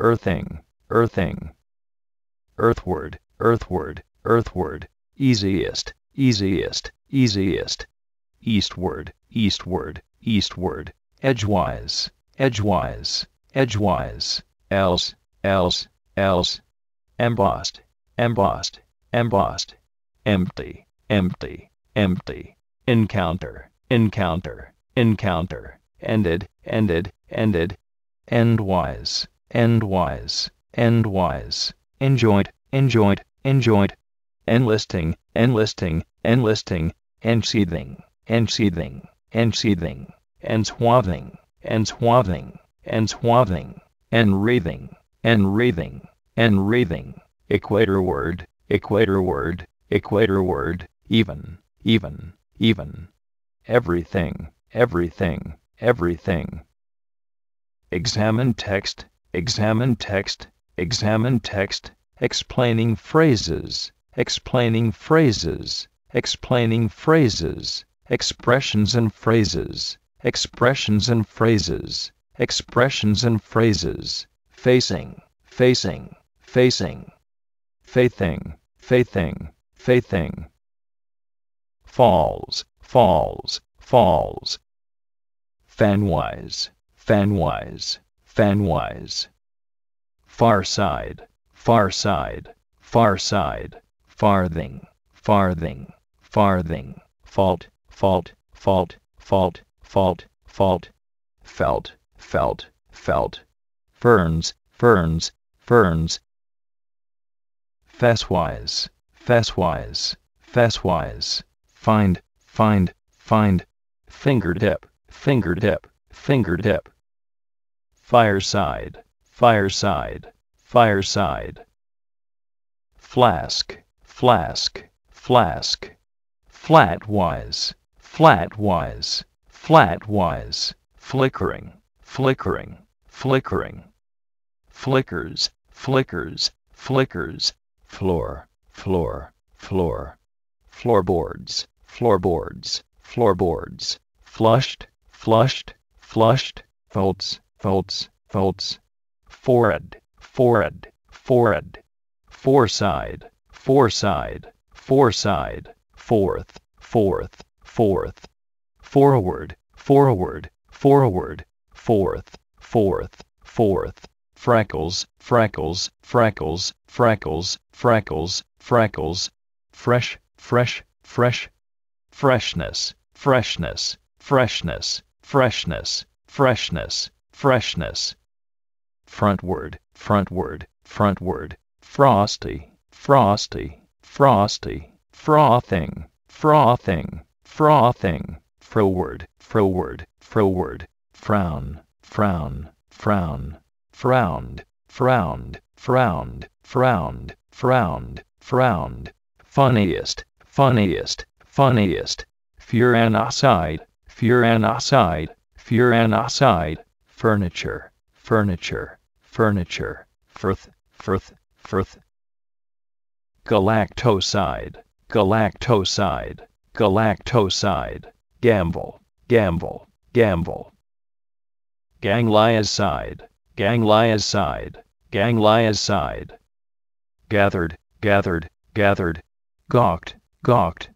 earthing, earthing, earthward, earthward, earthward, easiest, easiest, easiest, eastward, eastward, eastward, edgewise, edgewise, edgewise, else, else, else, embossed, embossed, embossed, empty, empty, empty, encounter, encounter, encounter, ended, ended, ended, endwise, Endwise, endwise, and wise, enjoined, enjoined, enjoined, enlisting, enlisting, enlisting, enseething, enseething, enseething, enswathing, enswathing, enswathing, enwreathing, enwreathing, enwreathing, equator word, equator word, equator word, even, even, even, everything, everything, everything. Examine text, examine text, examine text, explaining phrases, explaining phrases, explaining phrases, expressions and phrases, expressions and phrases, expressions and phrases, facing, facing, facing, Facing. Facing. Facing. falls, falls, falls, fanwise, fanwise. Fanwise. Far side, far side, far side, farthing, farthing, farthing, fault, fault, fault, fault, fault, fault, felt, felt, felt, ferns, ferns, ferns, fesswise, fesswise, fesswise, find, find, find, fingertip, fingertip, fingertip, fireside, fireside, fireside. Flask, flask, flask. Flatwise, flatwise, flatwise. Flickering, flickering, flickering. Flickers, flickers, flickers. Floor, floor, floor. Floorboards, floorboards, floorboards. Flushed, flushed, flushed. Folds, votes, votes, forehead, forehead, forehead, foreside, foreside, foreside, forth, forth, forth, forward, forward, forward, forth, forth, forth, freckles, freckles, freckles, freckles, freckles, freckles, fresh, fresh, fresh, freshness, freshness, freshness, freshness, freshness, freshness. Frontward, frontward, frontward, frosty, frosty, frosty, frothing, frothing, frothing, froward, froward, froward, frown, frown, frown, frowned, frowned, frowned, frowned, frowned, frowned, funniest, funniest, funniest, fear and aside, furniture, furniture, furniture, firth, firth, firth. Galactoside, galactoside, galactoside, gamble, gamble, gamble. Ganglioside, ganglioside, ganglioside. Gathered, gathered, gathered, gawked, gawked,